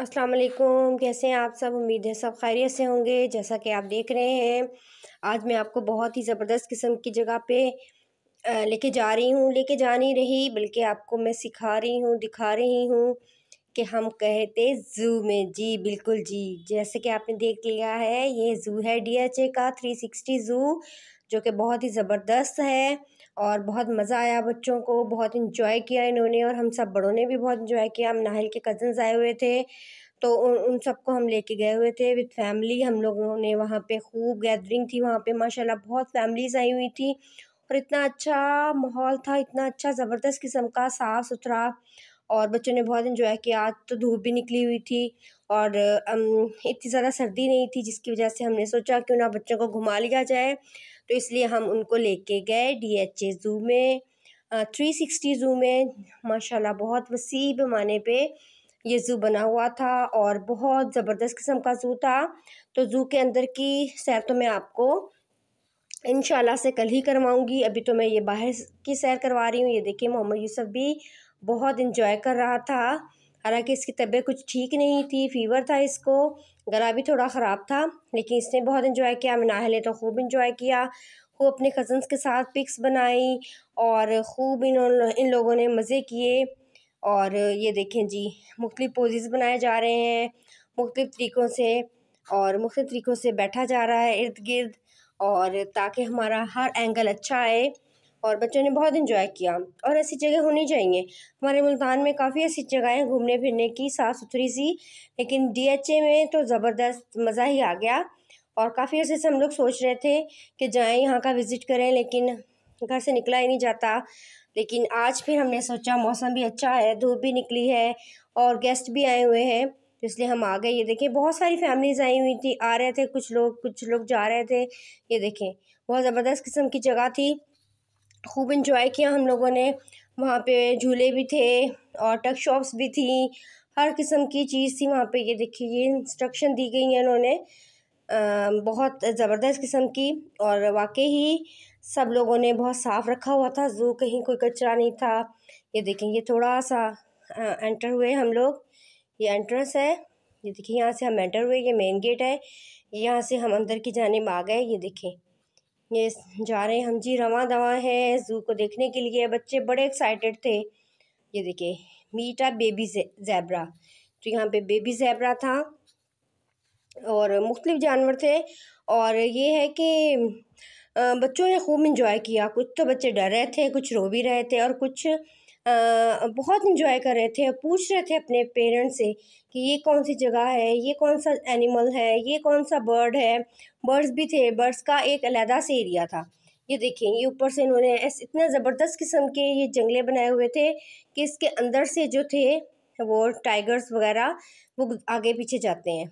अस्सलाम वालेकुम कैसे हैं आप सब उम्मीद है सब खैरियत से होंगे जैसा कि आप देख रहे हैं आज मैं आपको बहुत ही ज़बरदस्त किस्म की जगह पे लेके जा रही हूँ लेके जा नहीं रही बल्कि आपको मैं सिखा रही हूँ दिखा रही हूँ कि हम कहते ज़ू में जी बिल्कुल जी जैसे कि आपने देख लिया है ये ज़ू है डी एच ए का थ्री सिक्सटी ज़ू जो कि बहुत ही ज़बरदस्त है और बहुत मज़ा आया बच्चों को बहुत इन्जॉय किया इन्होंने और हम सब बड़ों ने भी बहुत इन्जॉय किया हम नाहल के कज़न्स आए हुए थे तो उन उन सबको हम लेके गए हुए थे विद फैमिली हम लोगों ने वहाँ पे खूब गैदरिंग थी वहाँ पे माशाल्लाह बहुत फैमिलीज़ आई हुई थी और इतना अच्छा माहौल था इतना अच्छा ज़बरदस्त किस्म का साफ़ सुथरा और बच्चों ने बहुत इन्जॉय किया आज तो धूप भी निकली हुई थी और इतनी ज़्यादा सर्दी नहीं थी जिसकी वजह से हमने सोचा कि ना बच्चों को घुमा लिया जाए तो इसलिए हम उनको लेके गए डी एच ए ज़ू में थ्री सिक्सटी ज़ू में माशाल्लाह बहुत वसी पैमाने पे ये ज़ू बना हुआ था और बहुत ज़बरदस्त किस्म का ज़ू था तो ज़ू के अंदर की सैर तो मैं आपको इन से कल ही करवाऊँगी अभी तो मैं ये बाहर की सैर करवा रही हूँ ये देखिए मोहम्मद यूसफ़ भी बहुत इंजॉय कर रहा था हालांकि इसकी तबीयत कुछ ठीक नहीं थी फीवर था इसको गला भी थोड़ा ख़राब था लेकिन इसने बहुत इन्जॉय किया मनाहले तो खूब इन्जॉय किया खूब अपने कज़न्स के साथ पिक्स बनाई और ख़ूब इन इन लोगों ने मज़े किए और ये देखें जी मुख्तु पोजेज़ बनाए जा रहे हैं मुख्तु तरीक़ों से और मुख्तु तरीक़ों से बैठा जा रहा है इर्द गिर्द और ताकि हमारा हर एंगल अच्छा आए और बच्चों ने बहुत इन्जॉय किया और ऐसी जगह होनी चाहिए हमारे मुल्तान में काफ़ी ऐसी जगहें हैं घूमने फिरने की साफ़ सुथरी सी लेकिन डीएचए में तो ज़बरदस्त मज़ा ही आ गया और काफ़ी अर्से से हम लोग सोच रहे थे कि जाएँ यहाँ का विज़िट करें लेकिन घर से निकला ही नहीं जाता लेकिन आज फिर हमने सोचा मौसम भी अच्छा है धूप भी निकली है और गेस्ट भी आए हुए हैं तो इसलिए हम आ गए ये देखें बहुत सारी फैमिलीज आई हुई थी आ रहे थे कुछ लोग कुछ लोग जा रहे थे ये देखें बहुत ज़बरदस्त किस्म की जगह थी खूब इंजॉय किया हम लोगों ने वहाँ पे झूले भी थे और टक शॉप्स भी थी हर किस्म की चीज़ थी वहाँ पे ये देखिए ये इंस्ट्रक्शन दी गई हैं इन्होंने बहुत ज़बरदस्त किस्म की और वाकई ही सब लोगों ने बहुत साफ़ रखा हुआ था जो कहीं कोई कचरा नहीं था ये देखें ये थोड़ा सा आ, एंटर हुए हम लोग ये एंट्रेंस है ये देखिए यहाँ से हम एंटर हुए ये मेन गेट है यहाँ से हम अंदर की जानब आ गए ये देखें ये जा रहे हैं हम जी रवा दवा है ज़ू को देखने के लिए बच्चे बड़े एक्साइटेड थे ये देखिए मीटा बेबी जैबरा तो यहाँ पे बेबी जैबरा था और मुख्तलिफ जानवर थे और ये है कि बच्चों ने खूब इंजॉय किया कुछ तो बच्चे डर रहे थे कुछ रो भी रहे थे और कुछ बहुत इन्जॉय कर रहे थे पूछ रहे थे अपने पेरेंट्स से कि ये कौन सी जगह है ये कौन सा एनिमल है ये कौन सा बर्ड है बर्ड्स भी थे बर्ड्स का एक अलहदा से एरिया था ये देखें ये ऊपर से इन्होंने इतने ज़बरदस्त किस्म के ये जंगले बनाए हुए थे कि इसके अंदर से जो थे वो टाइगर्स वगैरह वो आगे पीछे जाते हैं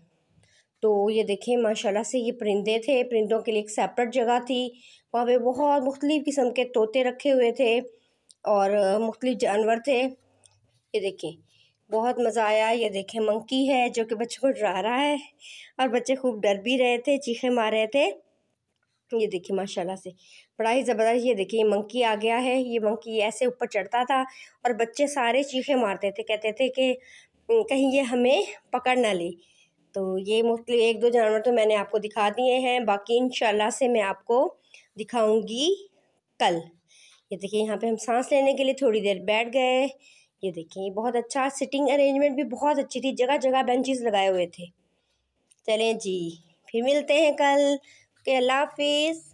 तो ये देखें माशाल्लाह से ये परिंदे थे परिंदों के लिए एक सेपरेट जगह थी वहाँ पे बहुत मुख्तलिफ़ किस्म के तोते रखे हुए थे और मुख्तलिफ़ जानवर थे ये देखें बहुत मज़ा आया ये देखें मंकी है जो कि बच्चों को डरा रहा है और बच्चे खूब डर भी रहे थे चीखे मार रहे थे ये देखिए माशाल्लाह से बड़ा ही ज़बरदस्त ये देखिए मंकी आ गया है ये मंकी ऐसे ऊपर चढ़ता था और बच्चे सारे चीखे मारते थे कहते थे कि कहीं ये हमें पकड़ ना ले तो ये मुख्तलि एक दो जानवर तो मैंने आपको दिखा दिए हैं बाकी इन से मैं आपको दिखाऊँगी कल ये देखिए यहाँ पे हम सांस लेने के लिए थोड़ी देर बैठ गए ये देखिए बहुत अच्छा सिटिंग अरेंजमेंट भी बहुत अच्छी थी जगह जगह बेंचेस लगाए हुए थे चलें जी फिर मिलते हैं कल के अल्लाह हाफिज़